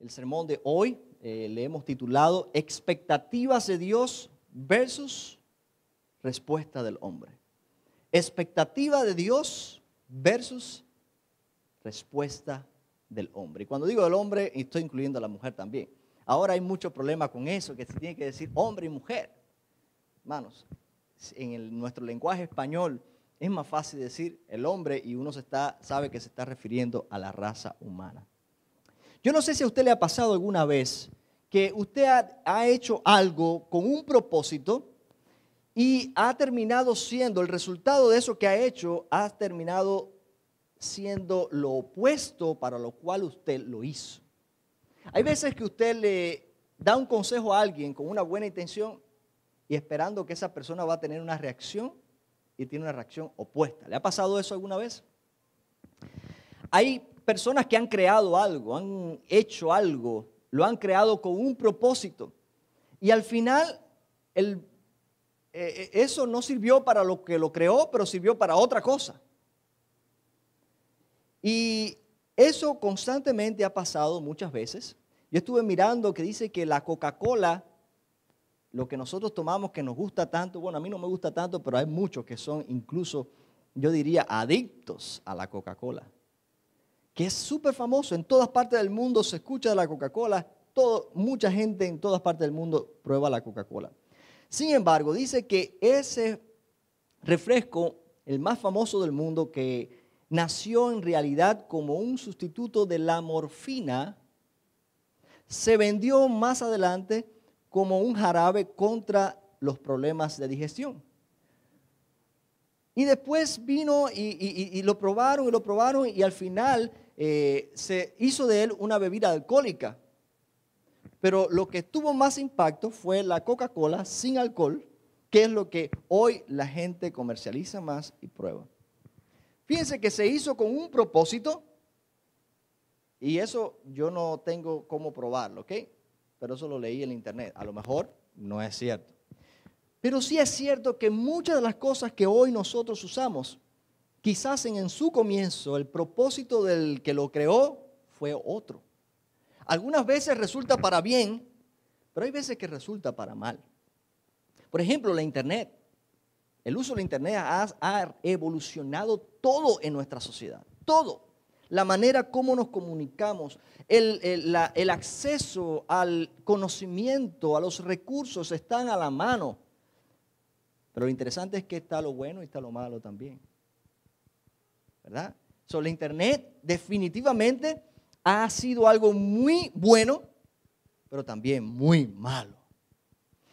el sermón de hoy. Eh, le hemos titulado Expectativas de Dios versus respuesta del hombre. Expectativa de Dios versus respuesta del hombre. Y cuando digo del hombre, estoy incluyendo a la mujer también. Ahora hay mucho problema con eso, que se tiene que decir hombre y mujer. Hermanos, en nuestro lenguaje español es más fácil decir el hombre y uno sabe que se está refiriendo a la raza humana. Yo no sé si a usted le ha pasado alguna vez que usted ha, hecho algo con un propósito y ha terminado siendo, el resultado de eso que ha hecho, ha terminado siendo lo opuesto para lo cual usted lo hizo. Hay veces que usted le da un consejo a alguien con una buena intención y esperando que esa persona va a tener una reacción y tiene una reacción opuesta. ¿Le ha pasado eso alguna vez? Hay personas que han creado algo, han hecho algo, lo han creado con un propósito. Y al final, eh, eh, eso no sirvió para lo que lo creó, pero sirvió para otra cosa. Y eso constantemente ha pasado muchas veces. Yo estuve mirando que dice que la Coca-Cola, lo que nosotros tomamos que nos gusta tanto, bueno, a mí no me gusta tanto, pero hay muchos que son incluso, yo diría, adictos a la Coca-Cola que es súper famoso. En todas partes del mundo se escucha de la Coca-Cola. Mucha gente en todas partes del mundo prueba la Coca-Cola. Sin embargo, dice que ese refresco, el más famoso del mundo, que nació en realidad como un sustituto de la morfina, se vendió más adelante como un jarabe contra los problemas de digestión. Y después vino y, y, lo probaron y lo probaron y al final eh, se hizo de él una bebida alcohólica. Pero lo que tuvo más impacto fue la Coca-Cola sin alcohol, que es lo que hoy la gente comercializa más y prueba. Fíjense que se hizo con un propósito, y eso yo no tengo cómo probarlo, ¿ok? Pero eso lo leí en internet. A lo mejor no es cierto. Pero sí es cierto que muchas de las cosas que hoy nosotros usamos Quizás en, su comienzo el propósito del que lo creó fue otro. Algunas veces resulta para bien, pero hay veces que resulta para mal. Por ejemplo, la Internet. El uso de Internet ha, evolucionado todo en nuestra sociedad, todo. La manera como nos comunicamos, el acceso al conocimiento, a los recursos están a la mano. Pero lo interesante es que está lo bueno y está lo malo también. ¿verdad? So, la internet definitivamente ha sido algo muy bueno, pero también muy malo.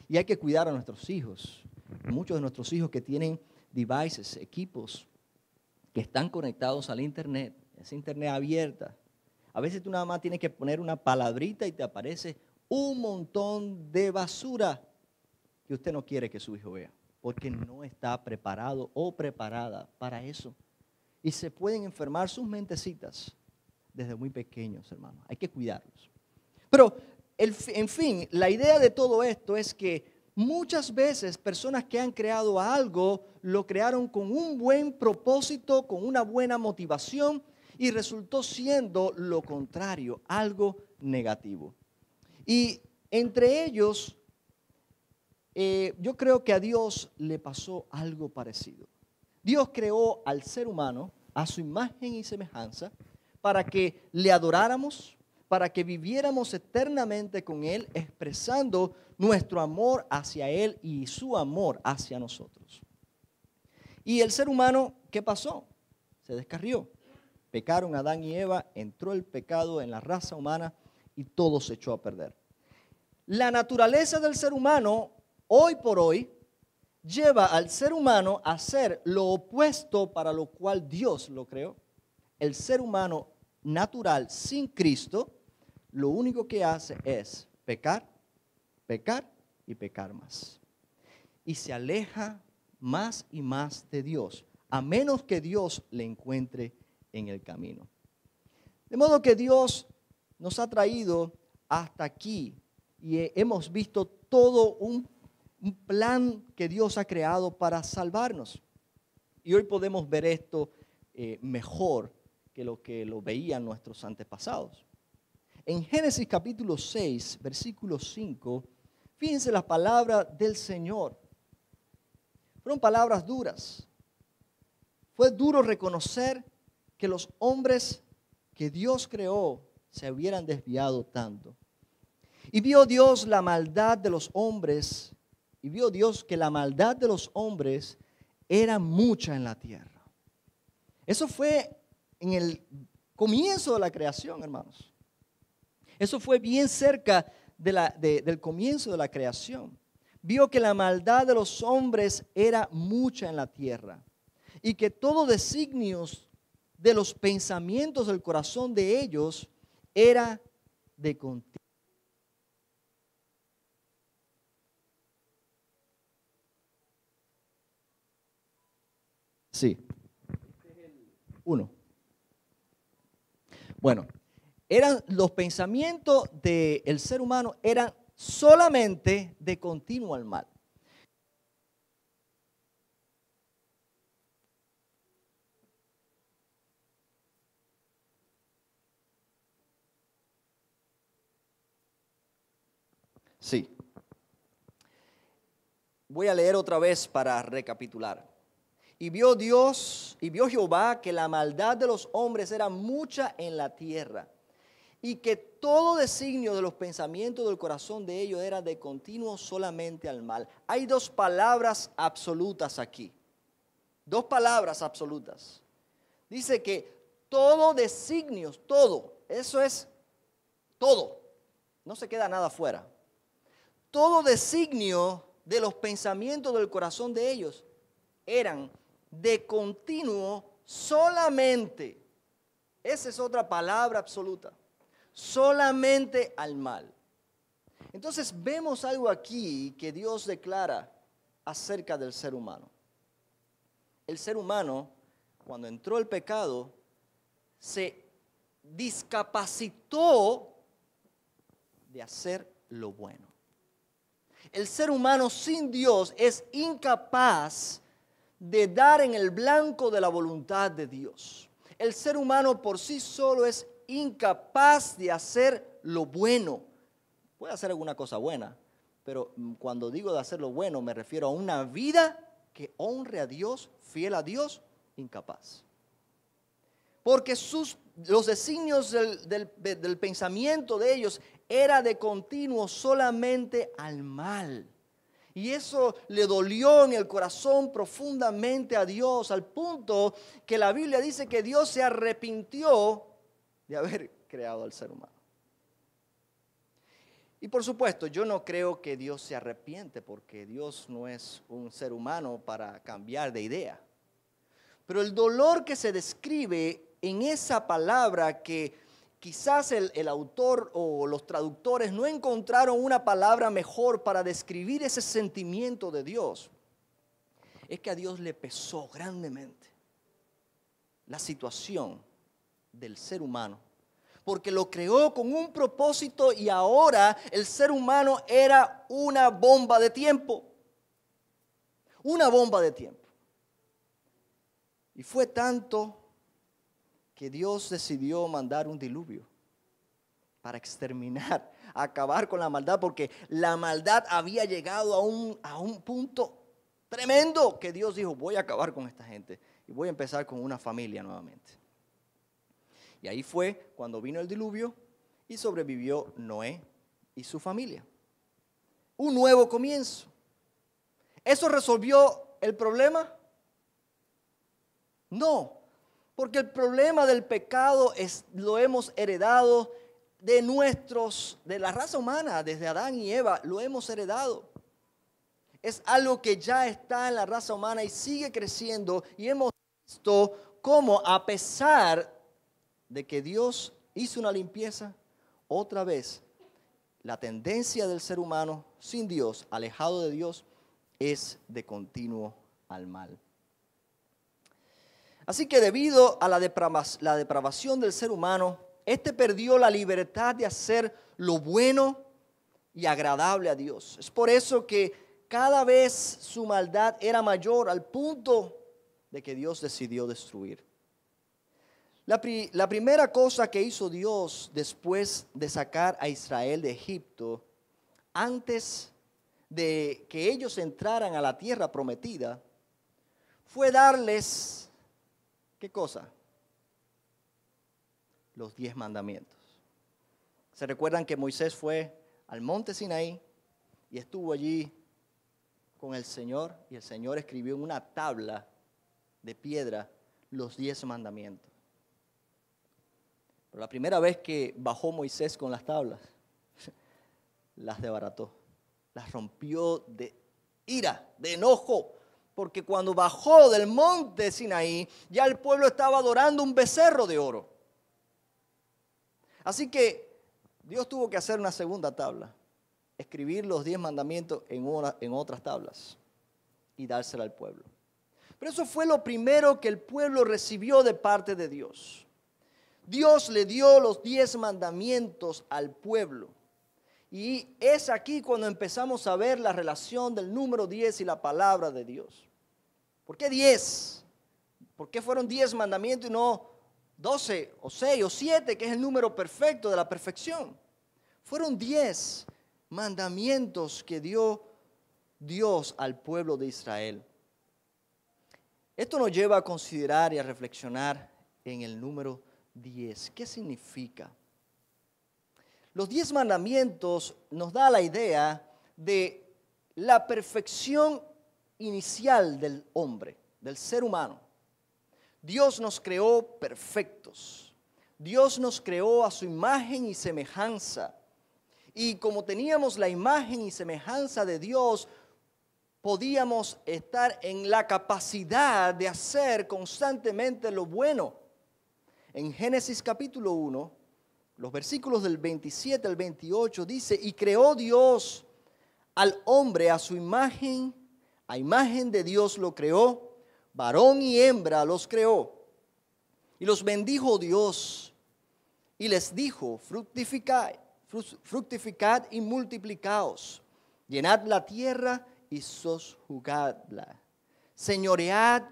Y hay que cuidar a nuestros hijos. Muchos de nuestros hijos que tienen devices, equipos que están conectados al internet, es internet abierta. A veces tú nada más tienes que poner una palabrita y te aparece un montón de basura que usted no quiere que su hijo vea, porque no está preparado o preparada para eso. Y se pueden enfermar sus mentecitas desde muy pequeños, hermanos. Hay que cuidarlos. Pero, en fin, la idea de todo esto es que muchas veces personas que han creado algo lo crearon con un buen propósito, con una buena motivación y resultó siendo lo contrario, algo negativo. Y entre ellos, eh, yo creo que a Dios le pasó algo parecido. Dios creó al ser humano a su imagen y semejanza para que le adoráramos, para que viviéramos eternamente con Él, expresando nuestro amor hacia Él y su amor hacia nosotros. Y el ser humano, ¿qué pasó? Se descarrió. Pecaron Adán y Eva, entró el pecado en la raza humana y todo se echó a perder. La naturaleza del ser humano, hoy por hoy, lleva al ser humano a hacer lo opuesto para lo cual Dios lo creó. El ser humano natural sin Cristo, lo único que hace es pecar, pecar y pecar más. Y se aleja más y más de Dios, a menos que Dios le encuentre en el camino. De modo que Dios nos ha traído hasta aquí y hemos visto todo un un plan que Dios ha creado para salvarnos. Y hoy podemos ver esto eh, mejor que lo que lo veían nuestros antepasados. En Génesis capítulo 6, versículo 5, fíjense las palabras del Señor. Fueron palabras duras. Fue duro reconocer que los hombres que Dios creó se hubieran desviado tanto. Y vio Dios la maldad de los hombres y vio Dios que la maldad de los hombres era mucha en la tierra. Eso fue en el comienzo de la creación, hermanos. Eso fue bien cerca de la, del comienzo de la creación. Vio que la maldad de los hombres era mucha en la tierra y que todo designios de los pensamientos del corazón de ellos era de contigo. Sí. Uno. Bueno, eran los pensamientos del ser humano eran solamente de continuo al mal. Sí. Voy a leer otra vez para recapitular. Y vio Dios, y vio Jehová que la maldad de los hombres era mucha en la tierra, y que todo designio de los pensamientos del corazón de ellos era de continuo solamente al mal. Hay dos palabras absolutas aquí. Dos palabras absolutas. Dice que todo designio, todo, eso es todo. No se queda nada fuera. Todo designio de los pensamientos del corazón de ellos eran de continuo solamente. Esa es otra palabra absoluta. Solamente al mal. Entonces vemos algo aquí que Dios declara acerca del ser humano. El ser humano, cuando entró el pecado, se discapacitó de hacer lo bueno. El ser humano sin Dios es incapaz de dar en el blanco de la voluntad de Dios. El ser humano por sí solo es incapaz de hacer lo bueno. Puede hacer alguna cosa buena, pero cuando digo de hacer lo bueno me refiero a una vida que honre a Dios, fiel a Dios, incapaz. Porque sus, los designios del, del pensamiento de ellos era de continuo solamente al mal. Y eso le dolió en el corazón profundamente a Dios, al punto que la Biblia dice que Dios se arrepintió de haber creado al ser humano. Y por supuesto, yo no creo que Dios se arrepiente porque Dios no es un ser humano para cambiar de idea. Pero el dolor que se describe en esa palabra que Quizás el, autor o los traductores no encontraron una palabra mejor para describir ese sentimiento de Dios. Es que a Dios le pesó grandemente la situación del ser humano, porque lo creó con un propósito y ahora el ser humano era una bomba de tiempo, una bomba de tiempo. Y fue tanto que Dios decidió mandar un diluvio para exterminar, acabar con la maldad, porque la maldad había llegado a un, a un punto tremendo que Dios dijo, voy a acabar con esta gente y voy a empezar con una familia nuevamente. Y ahí fue cuando vino el diluvio y sobrevivió Noé y su familia. Un nuevo comienzo. ¿Eso resolvió el problema? No, porque el problema del pecado es, lo hemos heredado de nuestros, de la raza humana, desde Adán y Eva, lo hemos heredado. Es algo que ya está en la raza humana y sigue creciendo y hemos visto cómo a pesar de que Dios hizo una limpieza, otra vez la tendencia del ser humano sin Dios, alejado de Dios, es de continuo al mal. Así que debido a la, depravación del ser humano, éste perdió la libertad de hacer lo bueno y agradable a Dios. Es por eso que cada vez su maldad era mayor al punto de que Dios decidió destruir. La, la primera cosa que hizo Dios después de sacar a Israel de Egipto, antes de que ellos entraran a la tierra prometida, fue darles ¿Qué cosa? Los diez mandamientos. Se recuerdan que Moisés fue al monte Sinaí y estuvo allí con el Señor y el Señor escribió en una tabla de piedra los diez mandamientos. Pero la primera vez que bajó Moisés con las tablas, las debarató, las rompió de ira, de enojo, porque cuando bajó del monte Sinaí, ya el pueblo estaba adorando un becerro de oro. Así que Dios tuvo que hacer una segunda tabla, escribir los diez mandamientos en, en otras tablas y dársela al pueblo. Pero eso fue lo primero que el pueblo recibió de parte de Dios. Dios le dio los diez mandamientos al pueblo. Y es aquí cuando empezamos a ver la relación del número 10 y la palabra de Dios. ¿Por qué diez? ¿Por qué fueron diez mandamientos y no doce o seis o siete, que es el número perfecto de la perfección? Fueron diez mandamientos que dio Dios al pueblo de Israel. Esto nos lleva a considerar y a reflexionar en el número 10. ¿Qué significa? Los 10 mandamientos nos da la idea de la perfección inicial del hombre, del ser humano. Dios nos creó perfectos. Dios nos creó a su imagen y semejanza. Y como teníamos la imagen y semejanza de Dios, podíamos estar en la capacidad de hacer constantemente lo bueno. En Génesis capítulo 1, los versículos del 27 al 28 dice, y creó Dios al hombre a su imagen a imagen de Dios lo creó, varón y hembra los creó. Y los bendijo Dios y les dijo, fructificad, y multiplicaos, llenad la tierra y jugadla. señoread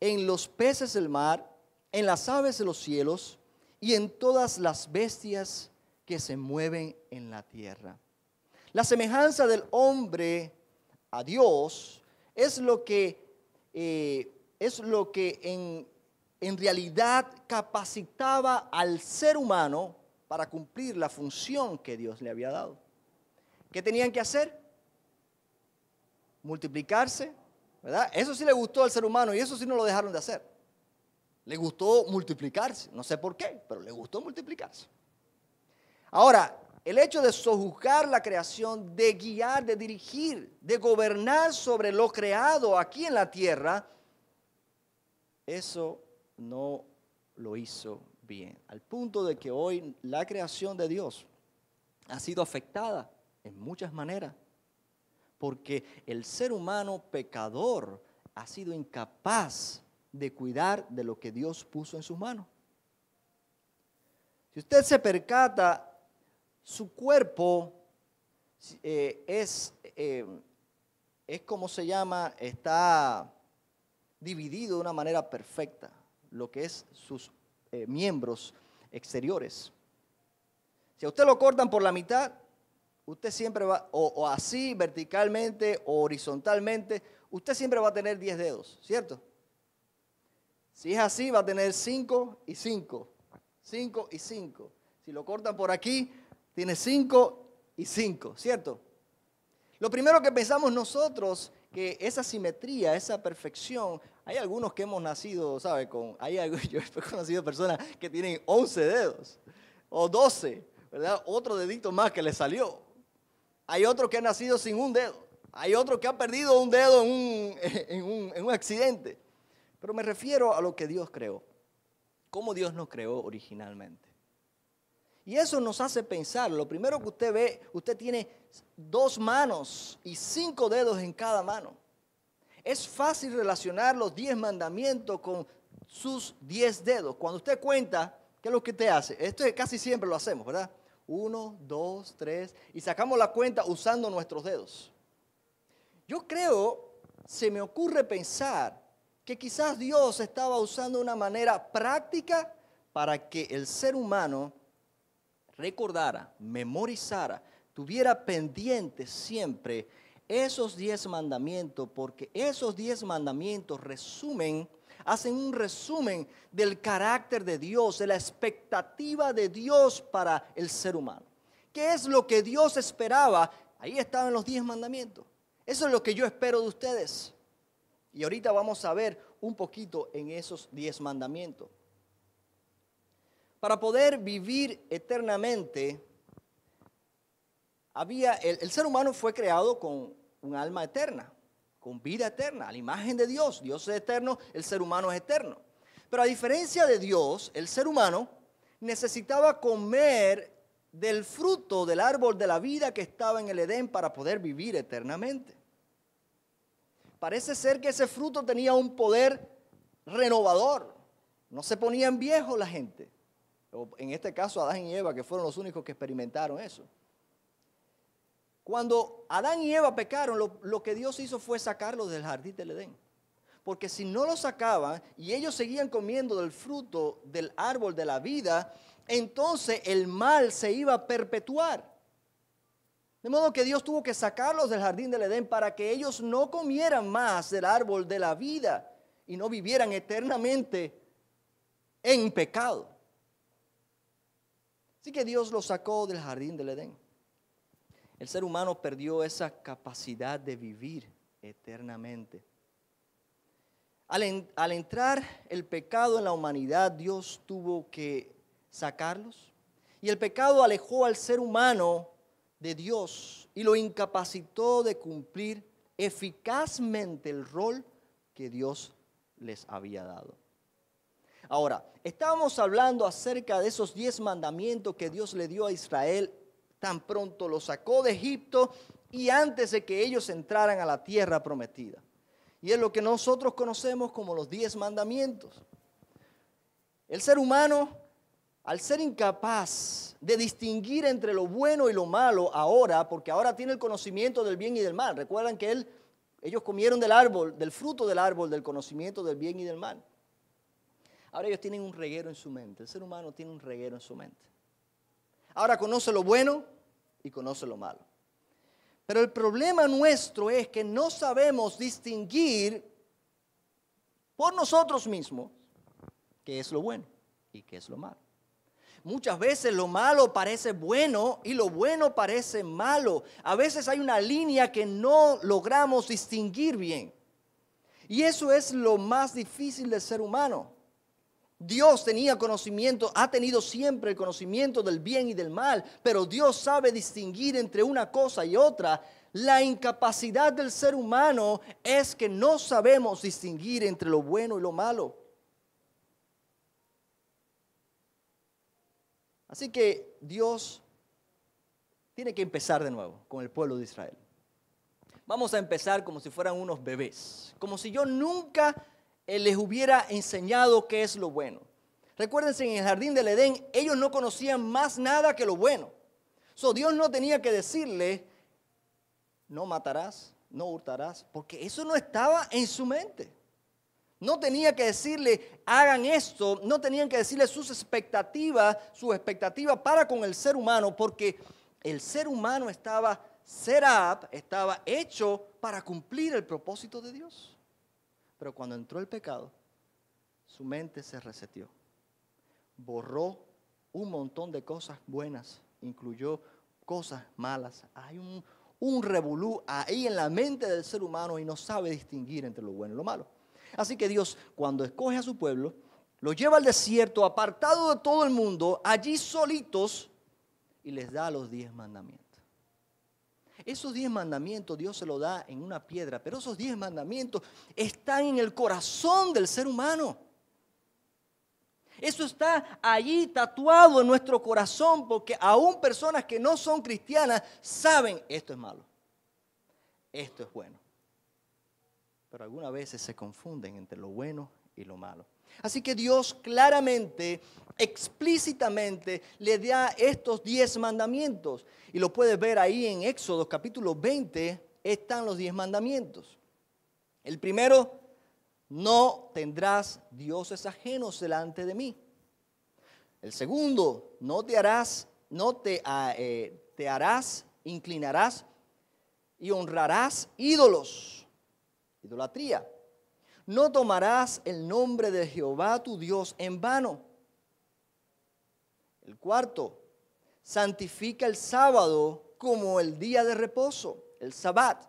en los peces del mar, en las aves de los cielos y en todas las bestias que se mueven en la tierra. La semejanza del hombre a Dios es lo que, eh, es lo que en, realidad capacitaba al ser humano para cumplir la función que Dios le había dado. ¿Qué tenían que hacer? Multiplicarse, ¿verdad? Eso sí le gustó al ser humano y eso sí no lo dejaron de hacer. Le gustó multiplicarse, no sé por qué, pero le gustó multiplicarse. Ahora, el hecho de sojuzgar la creación, de guiar, de dirigir, de gobernar sobre lo creado aquí en la tierra, eso no lo hizo bien. Al punto de que hoy la creación de Dios ha sido afectada en muchas maneras. Porque el ser humano pecador ha sido incapaz de cuidar de lo que Dios puso en sus manos. Si usted se percata su cuerpo eh, es, eh, es como se llama, está dividido de una manera perfecta, lo que es sus eh, miembros exteriores. Si a usted lo cortan por la mitad, usted siempre va, o, o así verticalmente o horizontalmente, usted siempre va a tener 10 dedos, ¿cierto? Si es así, va a tener 5 y 5, 5 y 5. Si lo cortan por aquí, tiene cinco y cinco, ¿cierto? Lo primero que pensamos nosotros, que esa simetría, esa perfección, hay algunos que hemos nacido, ¿sabe? Con, hay algo, yo he conocido personas que tienen 11 dedos o 12, ¿verdad? Otro dedito más que les salió. Hay otros que han nacido sin un dedo. Hay otros que han perdido un dedo en un, en un accidente. Pero me refiero a lo que Dios creó. ¿Cómo Dios nos creó originalmente? Y eso nos hace pensar, lo primero que usted ve, usted tiene dos manos y cinco dedos en cada mano. Es fácil relacionar los diez mandamientos con sus diez dedos. Cuando usted cuenta, ¿qué es lo que usted hace? Esto casi siempre lo hacemos, ¿verdad? Uno, dos, tres, y sacamos la cuenta usando nuestros dedos. Yo creo, se me ocurre pensar que quizás Dios estaba usando una manera práctica para que el ser humano recordara, memorizara, tuviera pendiente siempre esos diez mandamientos, porque esos diez mandamientos resumen, hacen un resumen del carácter de Dios, de la expectativa de Dios para el ser humano. ¿Qué es lo que Dios esperaba? Ahí estaban los diez mandamientos. Eso es lo que yo espero de ustedes. Y ahorita vamos a ver un poquito en esos diez mandamientos para poder vivir eternamente, había, el, el, ser humano fue creado con un alma eterna, con vida eterna, a la imagen de Dios. Dios es eterno, el ser humano es eterno. Pero a diferencia de Dios, el ser humano necesitaba comer del fruto del árbol de la vida que estaba en el Edén para poder vivir eternamente. Parece ser que ese fruto tenía un poder renovador. No se ponían viejos la gente en este caso Adán y Eva, que fueron los únicos que experimentaron eso. Cuando Adán y Eva pecaron, lo, lo, que Dios hizo fue sacarlos del jardín del Edén. Porque si no los sacaban y ellos seguían comiendo del fruto del árbol de la vida, entonces el mal se iba a perpetuar. De modo que Dios tuvo que sacarlos del jardín del Edén para que ellos no comieran más del árbol de la vida y no vivieran eternamente en pecado. Así que Dios los sacó del jardín del Edén. El ser humano perdió esa capacidad de vivir eternamente. al, entrar el pecado en la humanidad, Dios tuvo que sacarlos. Y el pecado alejó al ser humano de Dios y lo incapacitó de cumplir eficazmente el rol que Dios les había dado. Ahora, estábamos hablando acerca de esos diez mandamientos que Dios le dio a Israel tan pronto los sacó de Egipto y antes de que ellos entraran a la tierra prometida. Y es lo que nosotros conocemos como los diez mandamientos. El ser humano, al ser incapaz de distinguir entre lo bueno y lo malo ahora, porque ahora tiene el conocimiento del bien y del mal, recuerdan que él, ellos comieron del árbol, del fruto del árbol del conocimiento del bien y del mal. Ahora ellos tienen un reguero en su mente. El ser humano tiene un reguero en su mente. Ahora conoce lo bueno y conoce lo malo. Pero el problema nuestro es que no sabemos distinguir por nosotros mismos qué es lo bueno y qué es lo malo. Muchas veces lo malo parece bueno y lo bueno parece malo. A veces hay una línea que no logramos distinguir bien. Y eso es lo más difícil del ser humano. Dios tenía conocimiento, ha tenido siempre el conocimiento del bien y del mal, pero Dios sabe distinguir entre una cosa y otra. La incapacidad del ser humano es que no sabemos distinguir entre lo bueno y lo malo. Así que Dios tiene que empezar de nuevo con el pueblo de Israel. Vamos a empezar como si fueran unos bebés, como si yo nunca él les hubiera enseñado qué es lo bueno. Recuérdense, en el jardín del Edén ellos no conocían más nada que lo bueno. So, Dios no tenía que decirle, no matarás, no hurtarás, porque eso no estaba en su mente. No tenía que decirle, hagan esto, no tenían que decirle sus expectativas, sus expectativas para con el ser humano, porque el ser humano estaba set up, estaba hecho para cumplir el propósito de Dios. Pero cuando entró el pecado, su mente se reseteó. Borró un montón de cosas buenas, incluyó cosas malas. Hay un, un revolú ahí en la mente del ser humano y no sabe distinguir entre lo bueno y lo malo. Así que Dios, cuando escoge a su pueblo, lo lleva al desierto, apartado de todo el mundo, allí solitos, y les da los diez mandamientos. Esos diez mandamientos Dios se los da en una piedra, pero esos diez mandamientos están en el corazón del ser humano. Eso está allí tatuado en nuestro corazón porque aún personas que no son cristianas saben esto es malo, esto es bueno. Pero algunas veces se confunden entre lo bueno y lo malo. Así que Dios claramente, explícitamente, le da estos diez mandamientos. Y lo puedes ver ahí en Éxodo capítulo 20, están los diez mandamientos. El primero, no tendrás dioses ajenos delante de mí. El segundo, no te harás, no te, ah, eh, te harás, inclinarás y honrarás ídolos. Idolatría. No tomarás el nombre de Jehová tu Dios en vano. El cuarto, santifica el sábado como el día de reposo, el sabbat.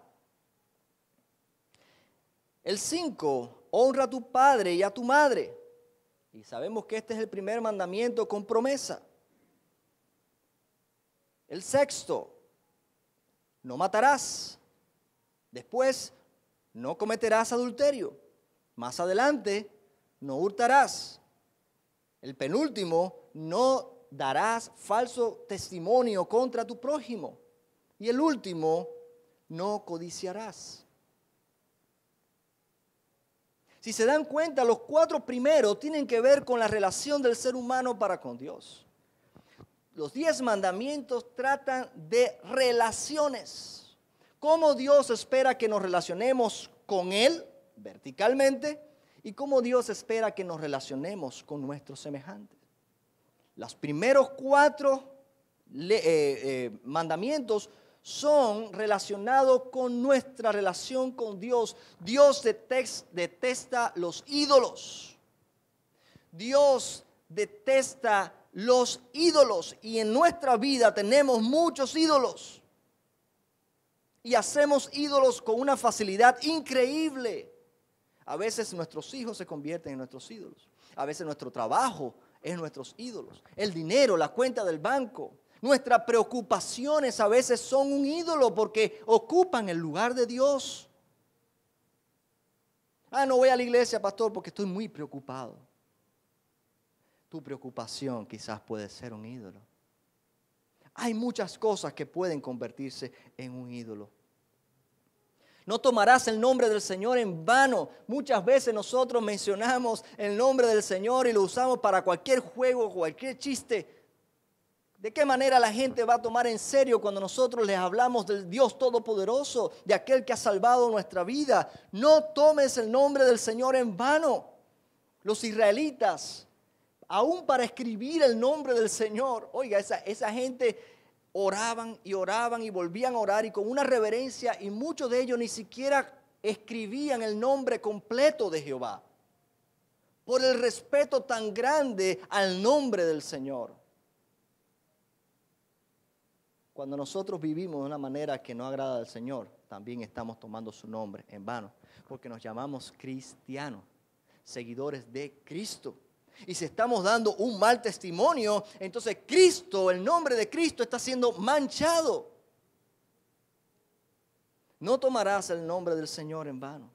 El cinco, honra a tu padre y a tu madre. Y sabemos que este es el primer mandamiento con promesa. El sexto, no matarás. Después, no cometerás adulterio. Más adelante, no hurtarás. El penúltimo, no darás falso testimonio contra tu prójimo. Y el último, no codiciarás. Si se dan cuenta, los cuatro primeros tienen que ver con la relación del ser humano para con Dios. Los diez mandamientos tratan de relaciones. ¿Cómo Dios espera que nos relacionemos con Él? verticalmente y cómo Dios espera que nos relacionemos con nuestros semejantes. Los primeros cuatro eh, eh, mandamientos son relacionados con nuestra relación con Dios. Dios detesta los ídolos. Dios detesta los ídolos y en nuestra vida tenemos muchos ídolos. Y hacemos ídolos con una facilidad increíble. A veces nuestros hijos se convierten en nuestros ídolos. A veces nuestro trabajo es nuestros ídolos. El dinero, la cuenta del banco. Nuestras preocupaciones a veces son un ídolo porque ocupan el lugar de Dios. Ah, no voy a la iglesia, pastor, porque estoy muy preocupado. Tu preocupación quizás puede ser un ídolo. Hay muchas cosas que pueden convertirse en un ídolo. No tomarás el nombre del Señor en vano. Muchas veces nosotros mencionamos el nombre del Señor y lo usamos para cualquier juego, cualquier chiste. ¿De qué manera la gente va a tomar en serio cuando nosotros les hablamos del Dios Todopoderoso, de aquel que ha salvado nuestra vida? No tomes el nombre del Señor en vano. Los israelitas, aún para escribir el nombre del Señor, oiga, esa, esa gente oraban y oraban y volvían a orar y con una reverencia y muchos de ellos ni siquiera escribían el nombre completo de Jehová por el respeto tan grande al nombre del Señor. Cuando nosotros vivimos de una manera que no agrada al Señor, también estamos tomando su nombre en vano, porque nos llamamos cristianos, seguidores de Cristo y si estamos dando un mal testimonio, entonces Cristo, el nombre de Cristo está siendo manchado. No tomarás el nombre del Señor en vano.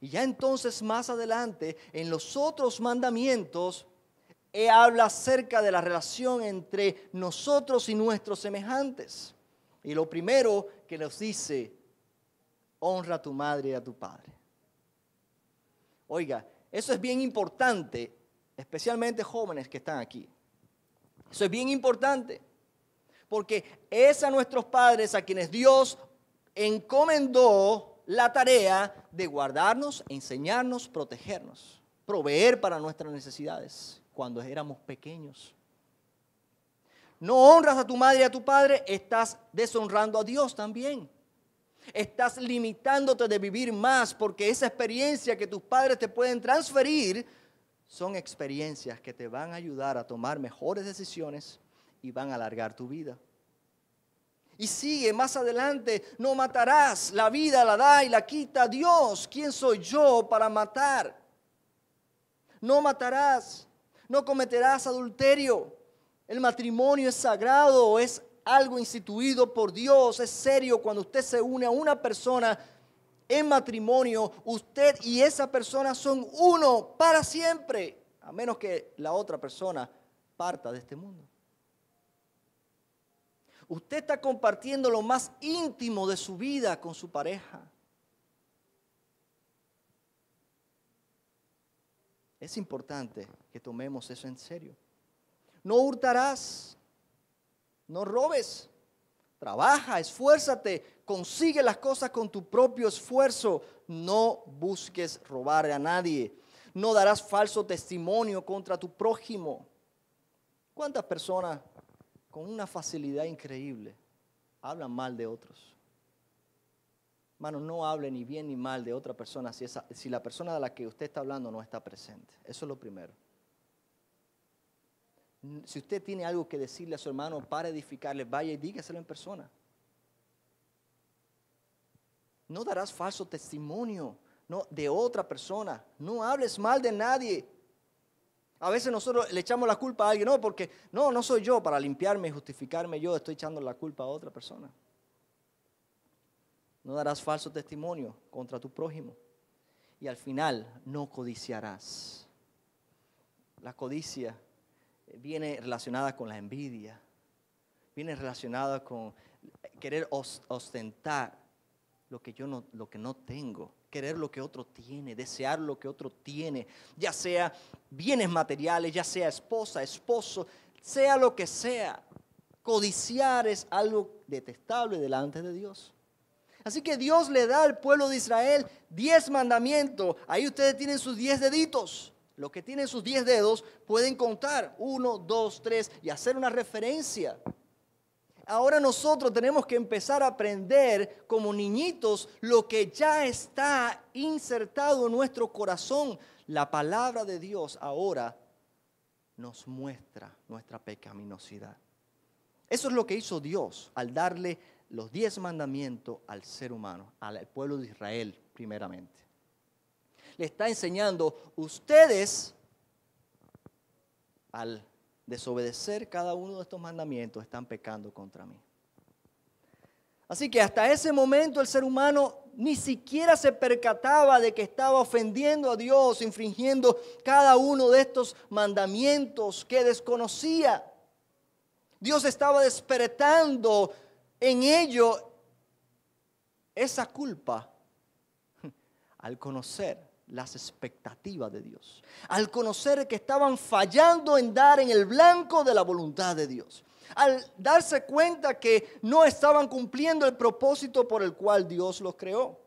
Y ya entonces más adelante, en los otros mandamientos, habla acerca de la relación entre nosotros y nuestros semejantes. Y lo primero que nos dice, honra a tu madre y a tu padre. Oiga, eso es bien importante especialmente jóvenes que están aquí. Eso es bien importante, porque es a nuestros padres a quienes Dios encomendó la tarea de guardarnos, enseñarnos, protegernos, proveer para nuestras necesidades cuando éramos pequeños. No honras a tu madre y a tu padre, estás deshonrando a Dios también. Estás limitándote de vivir más porque esa experiencia que tus padres te pueden transferir son experiencias que te van a ayudar a tomar mejores decisiones y van a alargar tu vida. Y sigue más adelante, no matarás, la vida la da y la quita Dios. ¿Quién soy yo para matar? No matarás, no cometerás adulterio. El matrimonio es sagrado, es algo instituido por Dios, es serio cuando usted se une a una persona en matrimonio, usted y esa persona son uno para siempre, a menos que la otra persona parta de este mundo. Usted está compartiendo lo más íntimo de su vida con su pareja. Es importante que tomemos eso en serio. No hurtarás, no robes, trabaja, esfuérzate, Consigue las cosas con tu propio esfuerzo. No busques robar a nadie. No darás falso testimonio contra tu prójimo. ¿Cuántas personas con una facilidad increíble hablan mal de otros? Hermano, no hable ni bien ni mal de otra persona si, si la persona de la que usted está hablando no está presente. Eso es lo primero. Si usted tiene algo que decirle a su hermano para edificarle, vaya y dígaselo en persona no darás falso testimonio no, de otra persona, no hables mal de nadie. A veces nosotros le echamos la culpa a alguien, no, porque no, no soy yo para limpiarme y justificarme yo, estoy echando la culpa a otra persona. No darás falso testimonio contra tu prójimo. Y al final no codiciarás. La codicia eh, viene relacionada con la envidia, viene relacionada con querer ostentar lo que yo no, lo que no tengo, querer lo que otro tiene, desear lo que otro tiene, ya sea bienes materiales, ya sea esposa, esposo, sea lo que sea. Codiciar es algo detestable delante de Dios. Así que Dios le da al pueblo de Israel diez mandamientos. Ahí ustedes tienen sus diez deditos. Los que tienen sus diez dedos pueden contar uno, dos, tres y hacer una referencia Ahora nosotros tenemos que empezar a aprender como niñitos lo que ya está insertado en nuestro corazón. La palabra de Dios ahora nos muestra nuestra pecaminosidad. Eso es lo que hizo Dios al darle los diez mandamientos al ser humano, al pueblo de Israel primeramente. Le está enseñando ustedes al desobedecer cada uno de estos mandamientos, están pecando contra mí. Así que hasta ese momento el ser humano ni siquiera se percataba de que estaba ofendiendo a Dios, infringiendo cada uno de estos mandamientos que desconocía. Dios estaba despertando en ello esa culpa al conocer las expectativas de Dios, al conocer que estaban fallando en dar en el blanco de la voluntad de Dios, al darse cuenta que no estaban cumpliendo el propósito por el cual Dios los creó.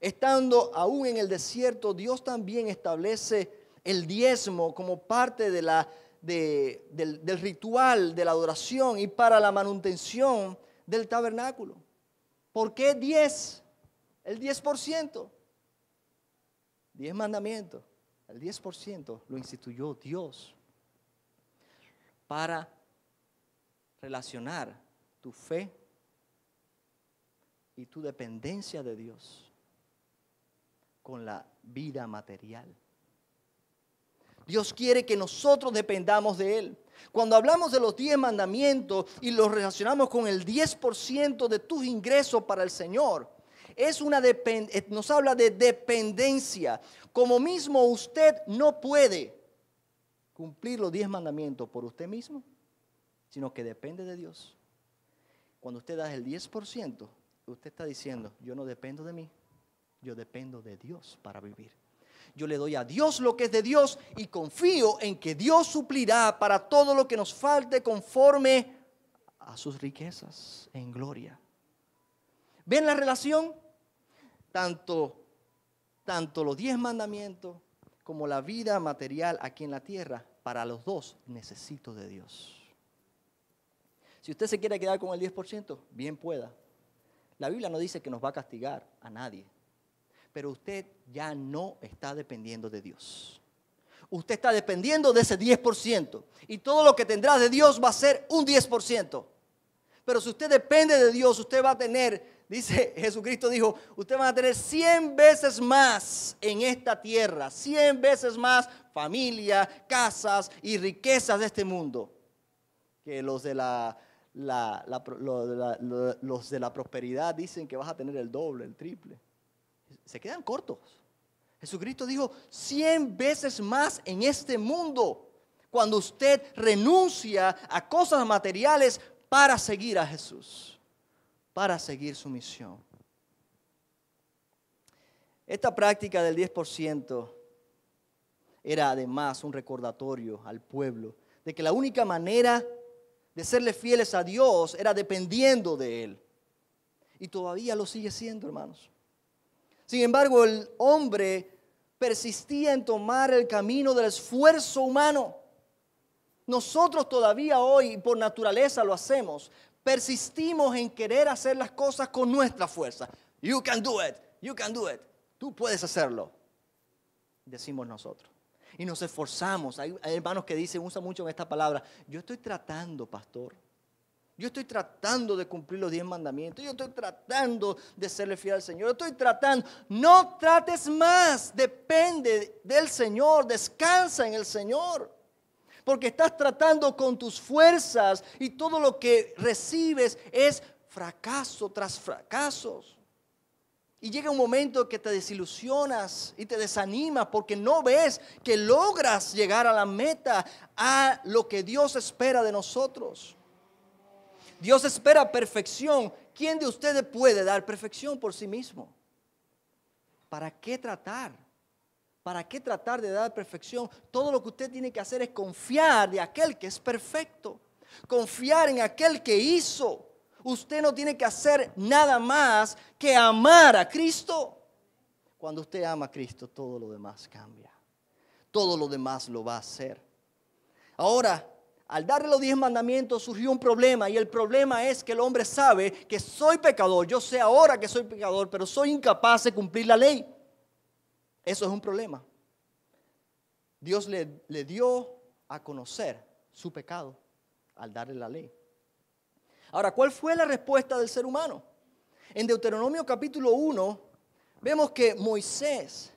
Estando aún en el desierto, Dios también establece el diezmo como parte de la, del, ritual de la adoración y para la manutención del tabernáculo. ¿Por qué diez? El ciento Diez mandamientos, el 10% lo instituyó Dios para relacionar tu fe y tu dependencia de Dios con la vida material. Dios quiere que nosotros dependamos de Él. Cuando hablamos de los diez mandamientos y los relacionamos con el 10% de tus ingresos para el Señor, es una eh, nos habla de dependencia. Como mismo usted no puede cumplir los diez mandamientos por usted mismo, sino que depende de Dios. Cuando usted da el 10%, usted está diciendo, yo no dependo de mí, yo dependo de Dios para vivir. Yo le doy a Dios lo que es de Dios y confío en que Dios suplirá para todo lo que nos falte conforme a sus riquezas en gloria. ¿Ven la relación? tanto, tanto los diez mandamientos como la vida material aquí en la tierra, para los dos necesito de Dios. Si usted se quiere quedar con el 10%, bien pueda. La Biblia no dice que nos va a castigar a nadie, pero usted ya no está dependiendo de Dios. Usted está dependiendo de ese 10% y todo lo que tendrá de Dios va a ser un 10%. Pero si usted depende de Dios, usted va a tener Dice Jesucristo, dijo, usted va a tener 100 veces más en esta tierra, 100 veces más familia, casas y riquezas de este mundo que los de la, los de la prosperidad dicen que vas a tener el doble, el triple. Se quedan cortos. Jesucristo dijo, 100 veces más en este mundo, cuando usted renuncia a cosas materiales para seguir a Jesús para seguir su misión. Esta práctica del 10% era además un recordatorio al pueblo de que la única manera de serle fieles a Dios era dependiendo de Él. Y todavía lo sigue siendo, hermanos. Sin embargo, el hombre persistía en tomar el camino del esfuerzo humano. Nosotros todavía hoy por naturaleza lo hacemos, persistimos en querer hacer las cosas con nuestra fuerza. You can do it, you can do it. Tú puedes hacerlo, decimos nosotros. Y nos esforzamos. Hay, hermanos que dicen, usa mucho esta palabra, yo estoy tratando, pastor. Yo estoy tratando de cumplir los diez mandamientos. Yo estoy tratando de serle fiel al Señor. Yo estoy tratando. No trates más. Depende del Señor. Descansa en el Señor porque estás tratando con tus fuerzas y todo lo que recibes es fracaso tras fracaso. Y llega un momento que te desilusionas y te desanimas porque no ves que logras llegar a la meta, a lo que Dios espera de nosotros. Dios espera perfección. ¿Quién de ustedes puede dar perfección por sí mismo? ¿Para qué tratar? ¿Para qué tratar de dar perfección? Todo lo que usted tiene que hacer es confiar de aquel que es perfecto. Confiar en aquel que hizo. Usted no tiene que hacer nada más que amar a Cristo. Cuando usted ama a Cristo, todo lo demás cambia. Todo lo demás lo va a hacer. Ahora, al darle los diez mandamientos surgió un problema y el problema es que el hombre sabe que soy pecador. Yo sé ahora que soy pecador, pero soy incapaz de cumplir la ley. Eso es un problema. Dios le, dio a conocer su pecado al darle la ley. Ahora, ¿cuál fue la respuesta del ser humano? En Deuteronomio capítulo 1 vemos que Moisés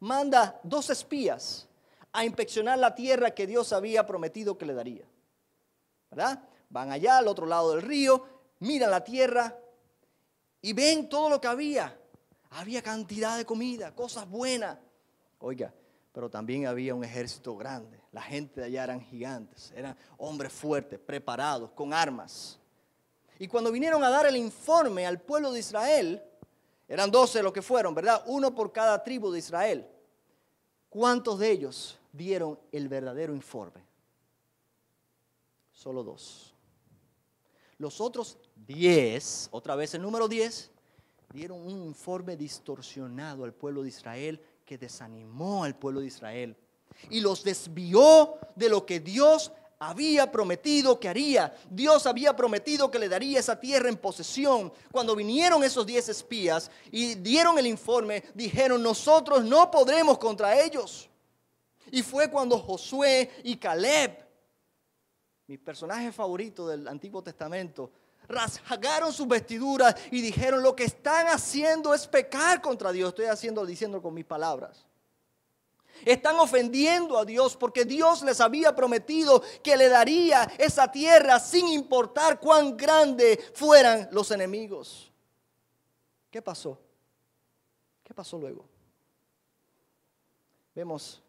manda dos espías a inspeccionar la tierra que Dios había prometido que le daría. Van allá al otro lado del río, miran la tierra y ven todo lo que había. Había cantidad de comida, cosas buenas. Oiga, pero también había un ejército grande. La gente de allá eran gigantes, eran hombres fuertes, preparados, con armas. Y cuando vinieron a dar el informe al pueblo de Israel, eran doce los que fueron, ¿verdad? Uno por cada tribu de Israel. ¿Cuántos de ellos dieron el verdadero informe? Solo dos. Los otros diez, otra vez el número diez, dieron un informe distorsionado al pueblo de Israel que desanimó al pueblo de Israel y los desvió de lo que Dios había prometido que haría. Dios había prometido que le daría esa tierra en posesión. Cuando vinieron esos diez espías y dieron el informe, dijeron, nosotros no podremos contra ellos. Y fue cuando Josué y Caleb, mi personaje favorito del Antiguo Testamento, rasgaron sus vestiduras y dijeron, lo que están haciendo es pecar contra Dios. Estoy haciendo, diciendo con mis palabras. Están ofendiendo a Dios porque Dios les había prometido que le daría esa tierra sin importar cuán grande fueran los enemigos. ¿Qué pasó? ¿Qué pasó luego? Vemos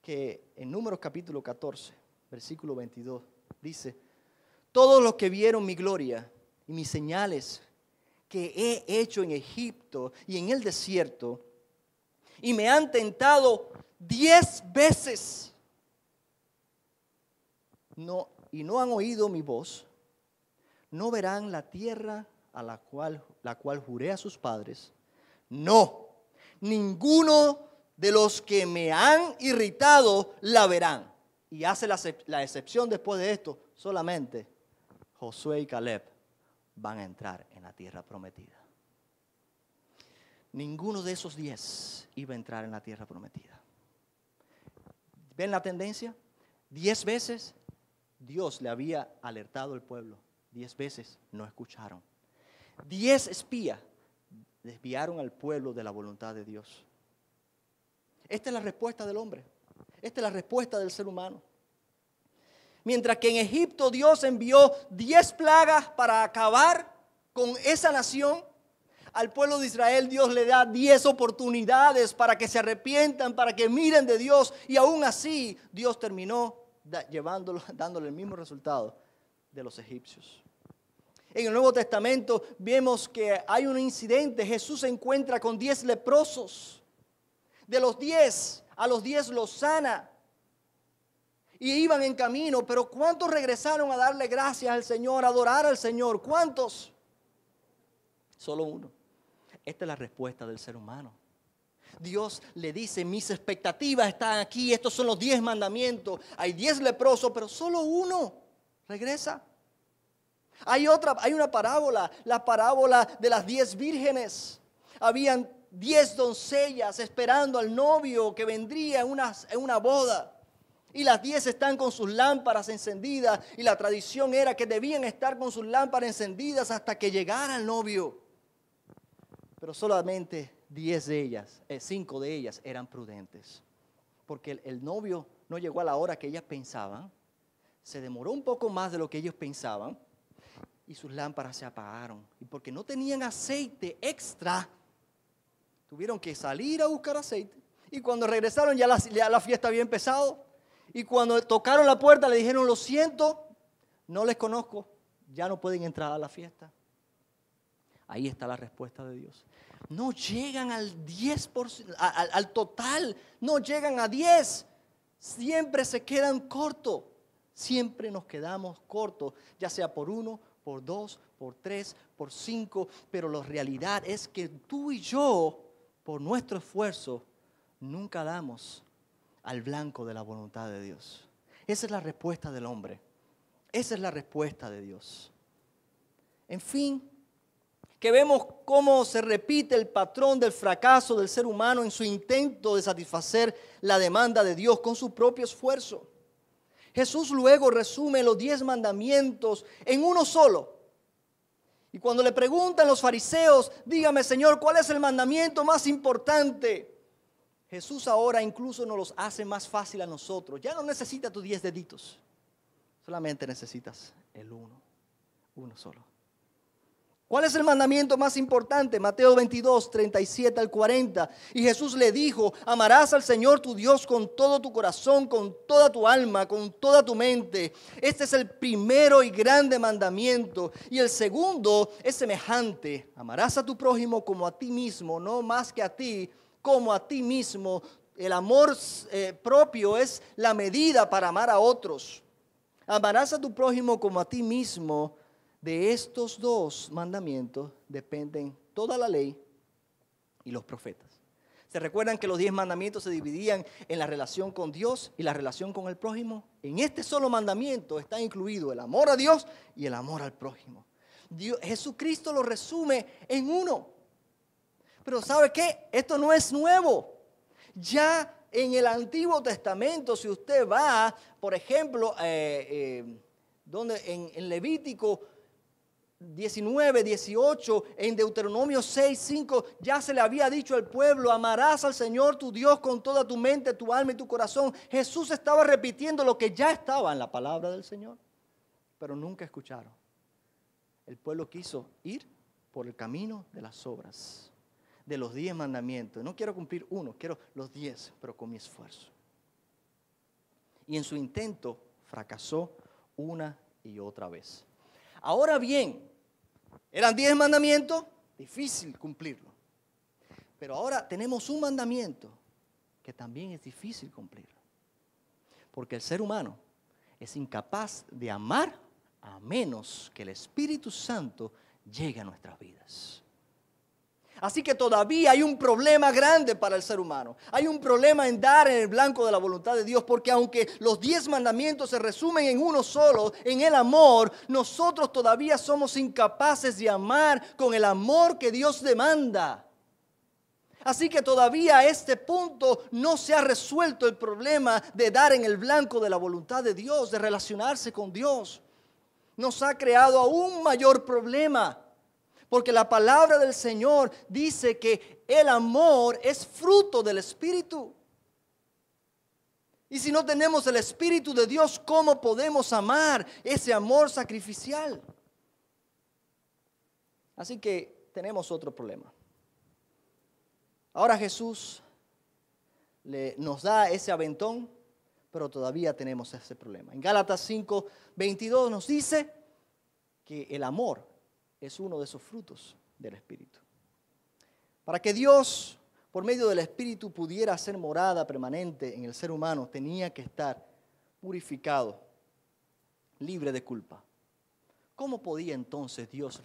que en Números capítulo 14, versículo 22, dice, todos los que vieron mi gloria y mis señales que he hecho en Egipto y en el desierto, y me han tentado diez veces, no, y no han oído mi voz, no verán la tierra a la cual, la cual juré a sus padres. No, ninguno de los que me han irritado la verán. Y hace la, la excepción después de esto, solamente Josué y Caleb van a entrar en la tierra prometida. Ninguno de esos diez iba a entrar en la tierra prometida. ¿Ven la tendencia? Diez veces Dios le había alertado al pueblo. Diez veces no escucharon. Diez espías desviaron al pueblo de la voluntad de Dios. Esta es la respuesta del hombre. Esta es la respuesta del ser humano. Mientras que en Egipto Dios envió diez plagas para acabar con esa nación, al pueblo de Israel Dios le da diez oportunidades para que se arrepientan, para que miren de Dios. Y aún así Dios terminó llevándolo, dándole el mismo resultado de los egipcios. En el Nuevo Testamento vemos que hay un incidente. Jesús se encuentra con diez leprosos. De los diez, a los diez los sana y iban en camino, pero ¿cuántos regresaron a darle gracias al Señor, a adorar al Señor? ¿Cuántos? Solo uno. Esta es la respuesta del ser humano. Dios le dice, mis expectativas están aquí, estos son los diez mandamientos, hay diez leprosos, pero solo uno regresa. Hay otra, hay una parábola, la parábola de las diez vírgenes. Habían diez doncellas esperando al novio que vendría en una, en una boda y las diez están con sus lámparas encendidas y la tradición era que debían estar con sus lámparas encendidas hasta que llegara el novio. Pero solamente 10 de ellas, eh, cinco de ellas eran prudentes, porque el, novio no llegó a la hora que ellas pensaban, se demoró un poco más de lo que ellos pensaban y sus lámparas se apagaron. Y porque no tenían aceite extra, tuvieron que salir a buscar aceite. Y cuando regresaron ya la, ya la, fiesta había empezado. Y cuando tocaron la puerta le dijeron, lo siento, no les conozco, ya no pueden entrar a la fiesta. Ahí está la respuesta de Dios. No llegan al 10%, al, total, no llegan a 10. Siempre se quedan cortos. Siempre nos quedamos cortos, ya sea por uno, por dos, por tres, por cinco. Pero la realidad es que tú y yo, por nuestro esfuerzo, nunca damos al blanco de la voluntad de Dios. Esa es la respuesta del hombre. Esa es la respuesta de Dios. En fin, que vemos cómo se repite el patrón del fracaso del ser humano en su intento de satisfacer la demanda de Dios con su propio esfuerzo. Jesús luego resume los diez mandamientos en uno solo. Y cuando le preguntan los fariseos, dígame Señor, ¿cuál es el mandamiento más importante? Jesús ahora incluso nos los hace más fácil a nosotros. Ya no necesitas tus diez deditos. Solamente necesitas el uno. Uno solo. ¿Cuál es el mandamiento más importante? Mateo 22, 37 al 40. Y Jesús le dijo, amarás al Señor tu Dios con todo tu corazón, con toda tu alma, con toda tu mente. Este es el primero y grande mandamiento. Y el segundo es semejante. Amarás a tu prójimo como a ti mismo, no más que a ti como a ti mismo. El amor eh, propio es la medida para amar a otros. Amarás a tu prójimo como a ti mismo. De estos dos mandamientos dependen toda la ley y los profetas. ¿Se recuerdan que los diez mandamientos se dividían en la relación con Dios y la relación con el prójimo? En este solo mandamiento está incluido el amor a Dios y el amor al prójimo. Jesucristo lo resume en uno. Pero ¿sabe qué? Esto no es nuevo. Ya en el Antiguo Testamento, si usted va, por ejemplo, eh, eh, donde en, Levítico 19, 18, en Deuteronomio 6, 5, ya se le había dicho al pueblo, amarás al Señor tu Dios con toda tu mente, tu alma y tu corazón. Jesús estaba repitiendo lo que ya estaba en la palabra del Señor, pero nunca escucharon. El pueblo quiso ir por el camino de las obras de los diez mandamientos. No quiero cumplir uno, quiero los diez, pero con mi esfuerzo. Y en su intento fracasó una y otra vez. Ahora bien, eran diez mandamientos, difícil cumplirlo. Pero ahora tenemos un mandamiento que también es difícil cumplirlo Porque el ser humano es incapaz de amar a menos que el Espíritu Santo llegue a nuestras vidas. Así que todavía hay un problema grande para el ser humano. Hay un problema en dar en el blanco de la voluntad de Dios, porque aunque los diez mandamientos se resumen en uno solo, en el amor, nosotros todavía somos incapaces de amar con el amor que Dios demanda. Así que todavía a este punto no se ha resuelto el problema de dar en el blanco de la voluntad de Dios, de relacionarse con Dios. Nos ha creado aún mayor problema. Porque la palabra del Señor dice que el amor es fruto del Espíritu. Y si no tenemos el Espíritu de Dios, ¿cómo podemos amar ese amor sacrificial? Así que tenemos otro problema. Ahora Jesús nos da ese aventón, pero todavía tenemos ese problema. En Gálatas 5, 22 nos dice que el amor es uno de esos frutos del Espíritu. Para que Dios, por medio del Espíritu, pudiera hacer morada permanente en el ser humano, tenía que estar purificado, libre de culpa. ¿Cómo podía entonces Dios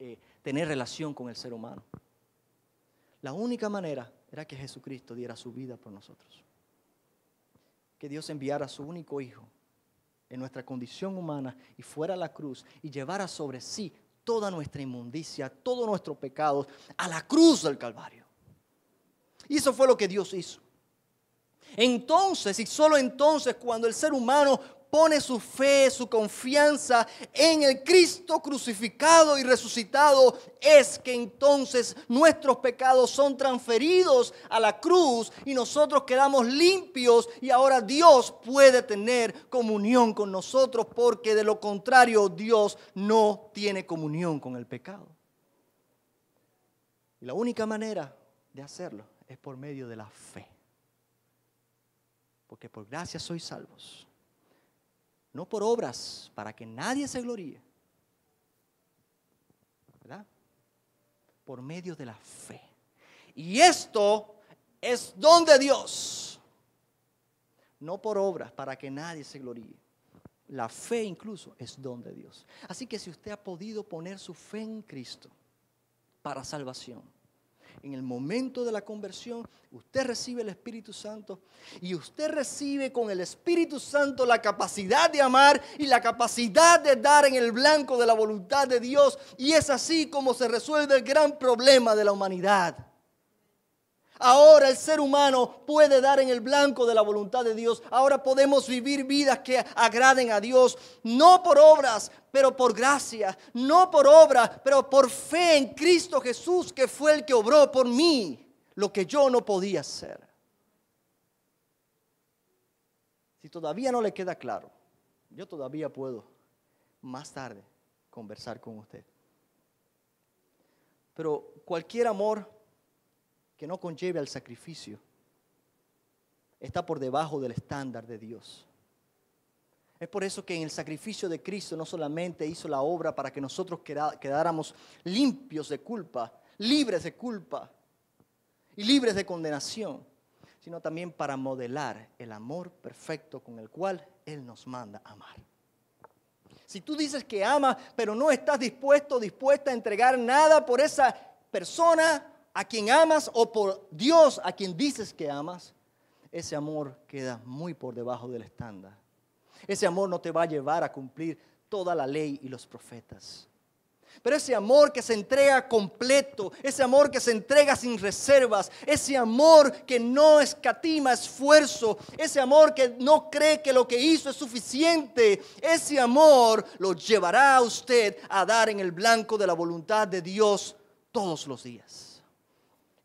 eh, tener relación con el ser humano? La única manera era que Jesucristo diera su vida por nosotros. Que Dios enviara a su único Hijo en nuestra condición humana y fuera a la cruz y llevara sobre sí toda nuestra inmundicia, todos nuestros pecados a la cruz del Calvario. Y eso fue lo que Dios hizo. Entonces, y solo entonces, cuando el ser humano pone su fe, su confianza en el Cristo crucificado y resucitado, es que entonces nuestros pecados son transferidos a la cruz y nosotros quedamos limpios y ahora Dios puede tener comunión con nosotros porque de lo contrario Dios no tiene comunión con el pecado. Y la única manera de hacerlo es por medio de la fe. Porque por gracia sois salvos no por obras, para que nadie se gloríe, ¿verdad? Por medio de la fe. Y esto es don de Dios, no por obras, para que nadie se gloríe. La fe incluso es don de Dios. Así que si usted ha podido poner su fe en Cristo para salvación, en el momento de la conversión, usted recibe el Espíritu Santo y usted recibe con el Espíritu Santo la capacidad de amar y la capacidad de dar en el blanco de la voluntad de Dios. Y es así como se resuelve el gran problema de la humanidad. Ahora el ser humano puede dar en el blanco de la voluntad de Dios. Ahora podemos vivir vidas que agraden a Dios, no por obras, pero por gracia, no por obra, pero por fe en Cristo Jesús, que fue el que obró por mí lo que yo no podía hacer. Si todavía no le queda claro, yo todavía puedo más tarde conversar con usted. Pero cualquier amor que no conlleve al sacrificio está por debajo del estándar de Dios. Es por eso que en el sacrificio de Cristo no solamente hizo la obra para que nosotros quedáramos limpios de culpa, libres de culpa y libres de condenación, sino también para modelar el amor perfecto con el cual Él nos manda a amar. Si tú dices que amas, pero no estás dispuesto, dispuesta a entregar nada por esa persona, a quien amas o por Dios a quien dices que amas, ese amor queda muy por debajo del estándar. Ese amor no te va a llevar a cumplir toda la ley y los profetas. Pero ese amor que se entrega completo, ese amor que se entrega sin reservas, ese amor que no escatima esfuerzo, ese amor que no cree que lo que hizo es suficiente, ese amor lo llevará a usted a dar en el blanco de la voluntad de Dios todos los días.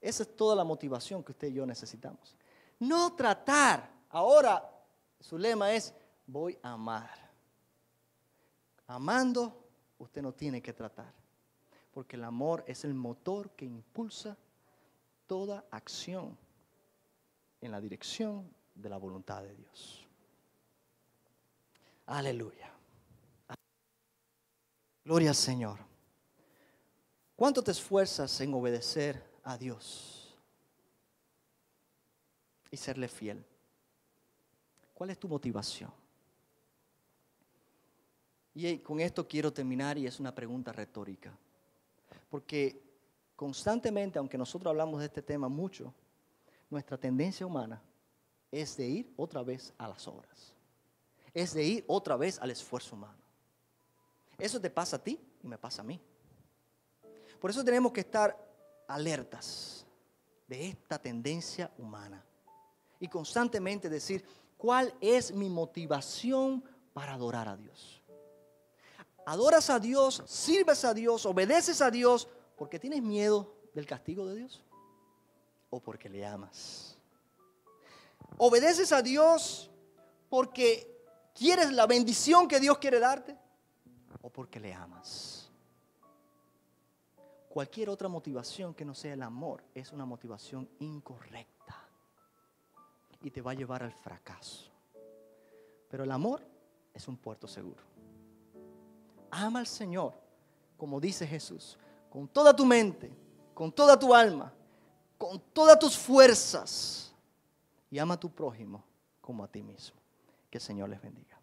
Esa es toda la motivación que usted y yo necesitamos. No tratar. Ahora su lema es, voy a amar. Amando, usted no tiene que tratar, porque el amor es el motor que impulsa toda acción en la dirección de la voluntad de Dios. Aleluya. Gloria al Señor. ¿Cuánto te esfuerzas en obedecer a Dios y serle fiel. ¿Cuál es tu motivación? Y con esto quiero terminar y es una pregunta retórica. Porque constantemente, aunque nosotros hablamos de este tema mucho, nuestra tendencia humana es de ir otra vez a las obras. Es de ir otra vez al esfuerzo humano. Eso te pasa a ti y me pasa a mí. Por eso tenemos que estar alertas de esta tendencia humana y constantemente decir, ¿cuál es mi motivación para adorar a Dios? Adoras a Dios, sirves a Dios, obedeces a Dios porque tienes miedo del castigo de Dios o porque le amas. Obedeces a Dios porque quieres la bendición que Dios quiere darte o porque le amas. Cualquier otra motivación que no sea el amor es una motivación incorrecta y te va a llevar al fracaso. Pero el amor es un puerto seguro. Ama al Señor, como dice Jesús, con toda tu mente, con toda tu alma, con todas tus fuerzas. Y ama a tu prójimo como a ti mismo. Que el Señor les bendiga.